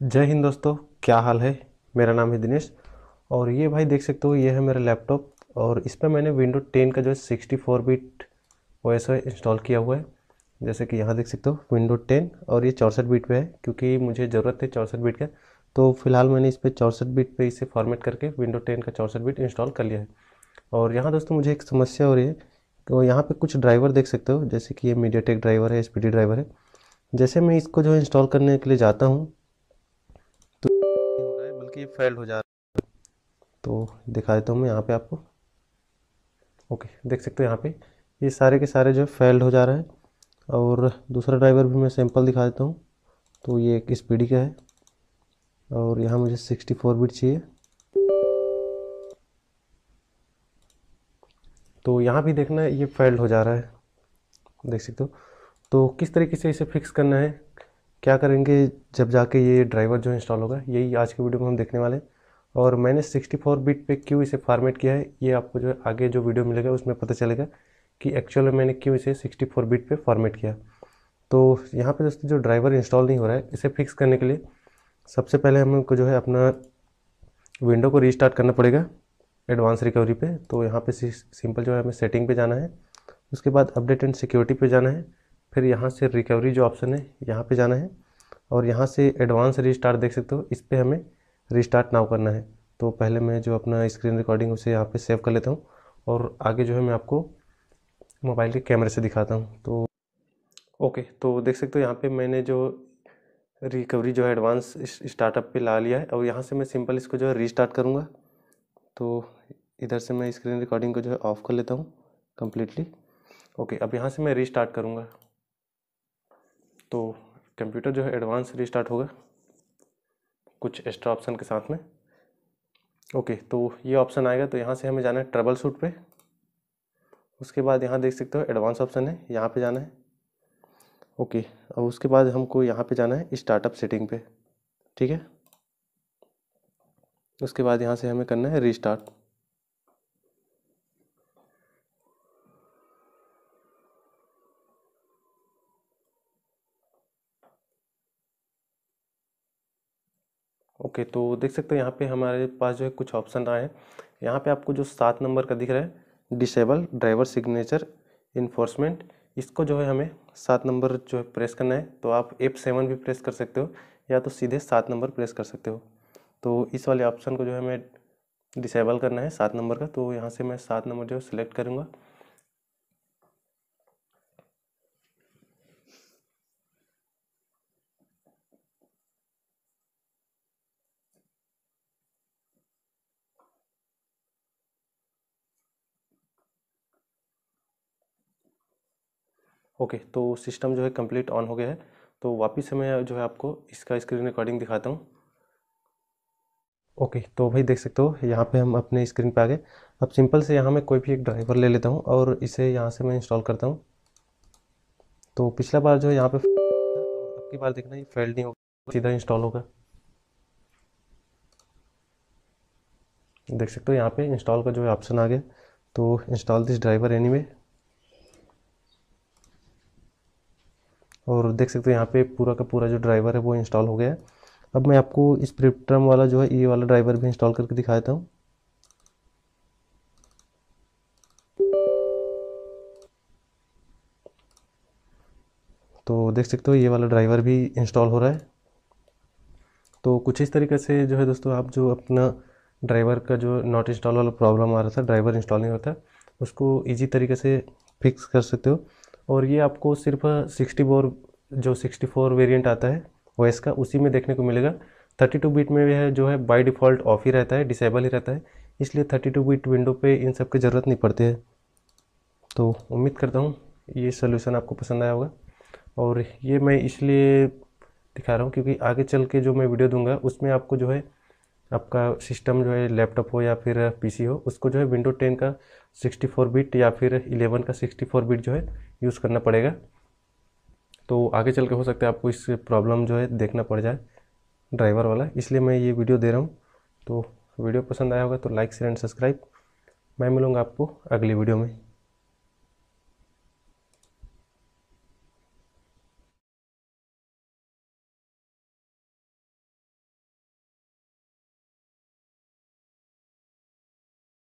जय हिंद दोस्तों क्या हाल है मेरा नाम है दिनेश और ये भाई देख सकते हो ये है मेरा लैपटॉप और इस पर मैंने विंडो 10 का जो है sixty four bit OS install किया हुआ है जैसे कि यहाँ देख सकते हो विंडो 10 और ये चौंसठ बीट पे है क्योंकि मुझे ज़रूरत है चौंसठ बीट का तो फिलहाल मैंने इस पर चौंसठ बीट पे इसे फॉर्मेट करके विंडो 10 का चौंसठ बीट इंस्टॉल कर लिया है और यहाँ दोस्तों मुझे एक समस्या हो रही है कि यहाँ पर कुछ ड्राइवर देख सकते हो जैसे कि ये मीडिया ड्राइवर है एस ड्राइवर है जैसे मैं इसको जो इंस्टॉल करने के लिए जाता हूँ तो हो रहा है बल्कि फेल फेल्ड हो जा रहा है तो दिखा देता हूँ मैं यहाँ पर आपको ओके देख सकते हो यहाँ पर ये सारे के सारे जो फेल्ड हो जा रहा है और दूसरा ड्राइवर भी मैं सैम्पल दिखा देता हूँ तो ये एक स्पीडी का है और यहाँ मुझे 64 बिट चाहिए तो यहाँ भी देखना है ये फेल्ड हो जा रहा है देख सकते हो तो किस तरीके से इसे फिक्स करना है क्या करेंगे जब जाके ये ड्राइवर जो इंस्टॉल होगा यही आज के वीडियो में हम देखने वाले हैं और मैंने 64 बिट पे क्यों इसे फॉर्मेट किया है ये आपको जो आगे जो वीडियो मिलेगा उसमें पता चलेगा कि एक्चुअल में मैंने क्यों इसे 64 बिट पे फॉर्मेट किया तो यहाँ पे दोस्तों जो ड्राइवर इंस्टॉल नहीं हो रहा है इसे फिक्स करने के लिए सबसे पहले हमको जो है अपना विंडो को रीस्टार्ट करना पड़ेगा एडवांस रिकवरी पे तो यहाँ पे सिंपल जो है हमें सेटिंग पे जाना है उसके बाद अपडेट एंड सिक्योरिटी पे जाना है फिर यहाँ से रिकवरी जो ऑप्शन है यहाँ पे जाना है और यहाँ से एडवांस रिस्टार्ट देख सकते हो इस पर हमें रिस्टार्ट नाउ करना है तो पहले मैं जो अपना स्क्रीन रिकॉर्डिंग उसे यहाँ पर सेव कर लेता हूँ और आगे जो है मैं आपको मोबाइल के कैमरे से दिखाता हूँ तो ओके तो देख सकते हो यहाँ पर मैंने जो रिकवरी जो है एडवांस स्टार्टअप पे ला लिया है और यहाँ से मैं सिंपल इसको जो है रीस्टार्ट करूँगा तो इधर से मैं स्क्रीन रिकॉर्डिंग को जो है ऑफ़ कर लेता हूँ कम्प्लीटली ओके अब यहाँ से मैं रीस्टार्ट करूँगा तो कंप्यूटर जो है एडवांस रीस्टार्ट होगा कुछ एक्स्ट्रा ऑप्शन के साथ में ओके तो ये ऑप्शन आएगा तो यहाँ से हमें जाना है ट्रबल सूट पर उसके बाद यहाँ देख सकते हो एडवांस ऑप्शन है यहाँ पे जाना है ओके और उसके बाद हमको यहाँ पे जाना है स्टार्टअप सेटिंग पे ठीक है उसके बाद यहाँ से हमें करना है रिस्टार्ट ओके okay, तो देख सकते हो यहाँ पे हमारे पास जो है कुछ ऑप्शन आए हैं यहाँ पे आपको जो सात नंबर का दिख रहा है डिसेबल ड्राइवर सिग्नेचर इन्फोर्समेंट इसको जो है हमें सात नंबर जो है प्रेस करना है तो आप एफ सेवन भी प्रेस कर सकते हो या तो सीधे सात नंबर प्रेस कर सकते हो तो इस वाले ऑप्शन को जो है मैं डिसेबल करना है सात नंबर का तो यहाँ से मैं सात नंबर जो है सिलेक्ट करूँगा ओके okay, तो सिस्टम जो है कंप्लीट ऑन हो गया है तो वापस से मैं जो है आपको इसका स्क्रीन रिकॉर्डिंग दिखाता हूँ ओके तो भाई देख सकते हो यहाँ पे हम अपने स्क्रीन पे आ गए अब सिंपल से यहाँ मैं कोई भी एक ड्राइवर ले लेता हूँ और इसे यहाँ से मैं इंस्टॉल करता हूँ तो पिछला बार जो यहाँ पे अब की बार देखना ये फेल्ड नहीं होगा सीधा इंस्टॉल होगा देख सकते हो यहाँ पे इंस्टॉल का जो है ऑप्शन आ गया तो इंस्टॉल दिस ड्राइवर एनी और देख सकते हो यहाँ पे पूरा का पूरा जो ड्राइवर है वो इंस्टॉल हो गया है अब मैं आपको इस प्रिप्टम वाला जो है ये वाला ड्राइवर भी इंस्टॉल करके दिखा देता हूँ तो देख सकते हो ये वाला ड्राइवर भी इंस्टॉल हो रहा है तो कुछ इस तरीके से जो है दोस्तों आप जो अपना ड्राइवर का जो नॉट इंस्टॉल वाला प्रॉब्लम आ रहा था ड्राइवर इंस्टॉल नहीं होता उसको इजी तरीके से फिक्स कर सकते हो और ये आपको सिर्फ सिक्सटी फोर जो सिक्सटी फोर वेरियंट आता है ओएस का उसी में देखने को मिलेगा 32 बीट में है जो है बाय डिफ़ॉल्ट ऑफ ही रहता है डिसेबल ही रहता है इसलिए 32 बीट विंडो पे इन सब की ज़रूरत नहीं पड़ती है तो उम्मीद करता हूँ ये सोल्यूशन आपको पसंद आया होगा और ये मैं इसलिए दिखा रहा हूँ क्योंकि आगे चल के जो मैं वीडियो दूंगा उसमें आपको जो है आपका सिस्टम जो है लैपटॉप हो या फिर पीसी हो उसको जो है विंडो 10 का 64 बिट या फिर 11 का 64 बिट जो है यूज़ करना पड़ेगा तो आगे चल के हो सकता है आपको इस प्रॉब्लम जो है देखना पड़ जाए ड्राइवर वाला इसलिए मैं ये वीडियो दे रहा हूँ तो वीडियो पसंद आया होगा तो लाइक शेयर एंड सब्सक्राइब मैं मिलूँगा आपको अगली वीडियो में